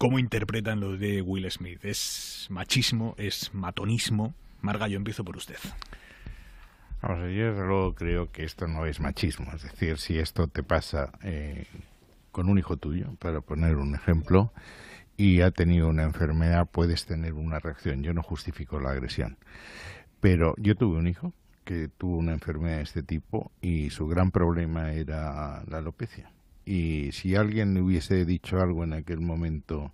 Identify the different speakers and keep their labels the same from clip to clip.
Speaker 1: cómo interpretan lo de Will Smith. ¿Es machismo? ¿Es matonismo? Marga, yo empiezo por usted.
Speaker 2: yo desde luego creo que esto no es machismo. Es decir, si esto te pasa eh, con un hijo tuyo, para poner un ejemplo, y ha tenido una enfermedad, puedes tener una reacción. Yo no justifico la agresión. Pero yo tuve un hijo que tuvo una enfermedad de este tipo y su gran problema era la alopecia y si alguien le hubiese dicho algo en aquel momento,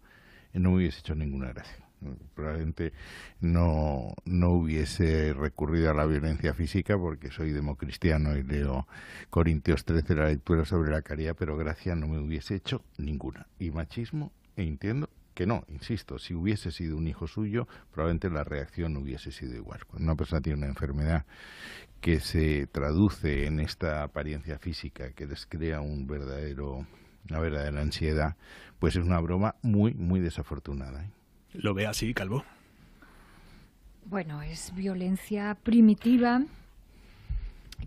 Speaker 2: eh, no hubiese hecho ninguna gracia. Probablemente no, no hubiese recurrido a la violencia física porque soy democristiano y leo Corintios 13, la lectura sobre la caridad, pero gracia no me hubiese hecho ninguna. Y machismo, e entiendo, que no, insisto, si hubiese sido un hijo suyo, probablemente la reacción hubiese sido igual. Cuando una persona tiene una enfermedad que se traduce en esta apariencia física que les crea un verdadero, una verdadera ansiedad, pues es una broma muy, muy desafortunada. ¿eh? ¿Lo ve así, Calvo?
Speaker 3: Bueno, es violencia primitiva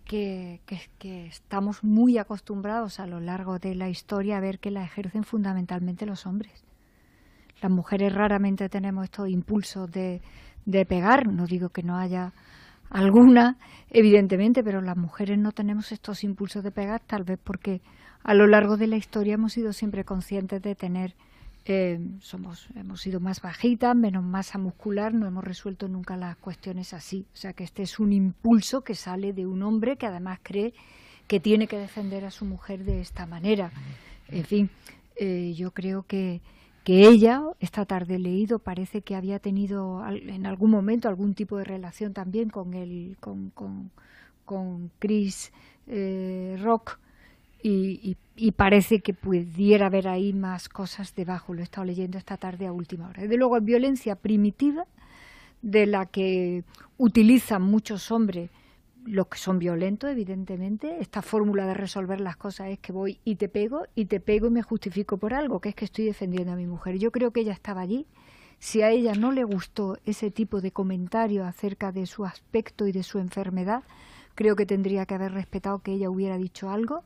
Speaker 3: que, que, estamos muy acostumbrados a lo largo de la historia a ver que la ejercen fundamentalmente los hombres. Las mujeres raramente tenemos estos impulsos de, de pegar, no digo que no haya alguna, evidentemente, pero las mujeres no tenemos estos impulsos de pegar, tal vez porque a lo largo de la historia hemos sido siempre conscientes de tener, eh, somos, hemos sido más bajitas, menos masa muscular, no hemos resuelto nunca las cuestiones así. O sea que este es un impulso que sale de un hombre que además cree que tiene que defender a su mujer de esta manera. En fin, eh, yo creo que, que ella, esta tarde leído, parece que había tenido en algún momento algún tipo de relación también con, el, con, con, Chris eh, Rock. Y, parece que pudiera haber ahí más cosas debajo. Lo he estado leyendo esta tarde a última hora. Desde luego, violencia primitiva de la que utilizan muchos hombres los que son violentos, evidentemente, esta fórmula de resolver las cosas es que voy y te pego, y te pego y me justifico por algo, que es que estoy defendiendo a mi mujer. Yo creo que ella estaba allí. Si a ella no le gustó ese tipo de comentario acerca de su aspecto y de su enfermedad, Creo que tendría que haber respetado que ella hubiera dicho algo,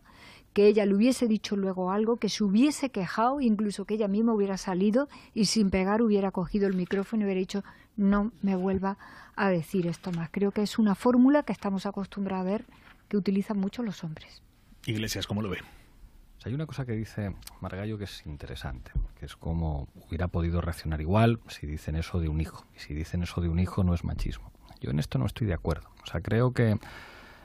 Speaker 3: que ella le hubiese dicho luego algo, que se hubiese quejado, incluso que ella misma hubiera salido y sin pegar hubiera cogido el micrófono y hubiera dicho no me vuelva a decir esto más. Creo que es una fórmula que estamos acostumbrados a ver que utilizan mucho los hombres.
Speaker 1: Iglesias, ¿cómo lo ve? Hay una cosa que dice Margallo que es interesante, que es como hubiera podido reaccionar igual si dicen eso de un hijo. Y si dicen eso de un hijo no es machismo. Yo en esto no estoy de acuerdo. O sea, creo que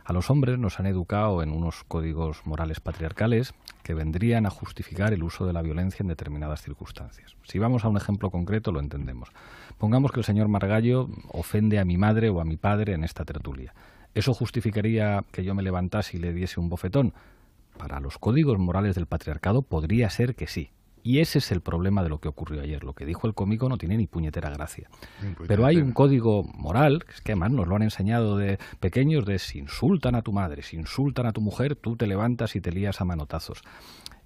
Speaker 1: a los hombres nos han educado en unos códigos morales patriarcales que vendrían a justificar el uso de la violencia en determinadas circunstancias. Si vamos a un ejemplo concreto lo entendemos. Pongamos que el señor Margallo ofende a mi madre o a mi padre en esta tertulia. ¿Eso justificaría que yo me levantase y le diese un bofetón? Para los códigos morales del patriarcado podría ser que sí, y ese es el problema de lo que ocurrió ayer. Lo que dijo el cómico no tiene ni puñetera gracia. Pero hay un código moral, que es que además nos lo han enseñado de pequeños, de si insultan a tu madre, si insultan a tu mujer, tú te levantas y te lías a manotazos.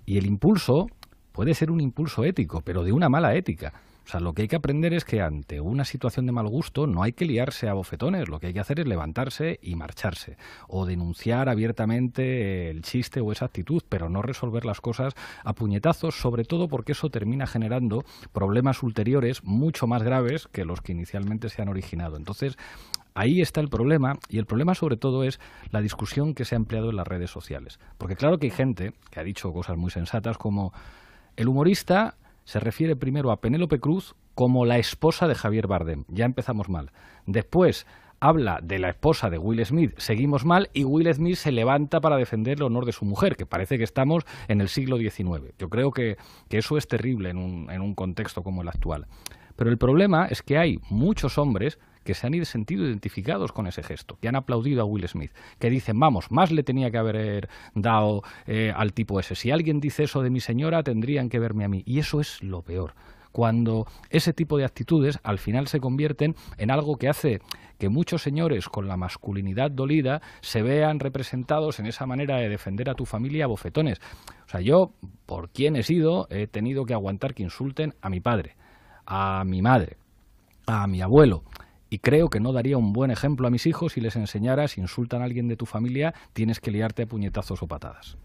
Speaker 1: Y el impulso puede ser un impulso ético, pero de una mala ética. O sea, lo que hay que aprender es que ante una situación de mal gusto no hay que liarse a bofetones, lo que hay que hacer es levantarse y marcharse, o denunciar abiertamente el chiste o esa actitud, pero no resolver las cosas a puñetazos, sobre todo porque eso termina generando problemas ulteriores mucho más graves que los que inicialmente se han originado. Entonces, ahí está el problema y el problema sobre todo es la discusión que se ha empleado en las redes sociales. Porque claro que hay gente que ha dicho cosas muy sensatas como el humorista se refiere primero a Penélope Cruz como la esposa de Javier Bardem. Ya empezamos mal. Después habla de la esposa de Will Smith, seguimos mal, y Will Smith se levanta para defender el honor de su mujer, que parece que estamos en el siglo XIX. Yo creo que, que eso es terrible en un, en un contexto como el actual. Pero el problema es que hay muchos hombres que se han sentido identificados con ese gesto, que han aplaudido a Will Smith, que dicen, vamos, más le tenía que haber eh, dado eh, al tipo ese. Si alguien dice eso de mi señora, tendrían que verme a mí. Y eso es lo peor cuando ese tipo de actitudes al final se convierten en algo que hace que muchos señores con la masculinidad dolida se vean representados en esa manera de defender a tu familia a bofetones. O sea, yo, por quien he sido, he tenido que aguantar que insulten a mi padre, a mi madre, a mi abuelo, y creo que no daría un buen ejemplo a mis hijos si les enseñara, si insultan a alguien de tu familia, tienes que liarte a puñetazos o patadas.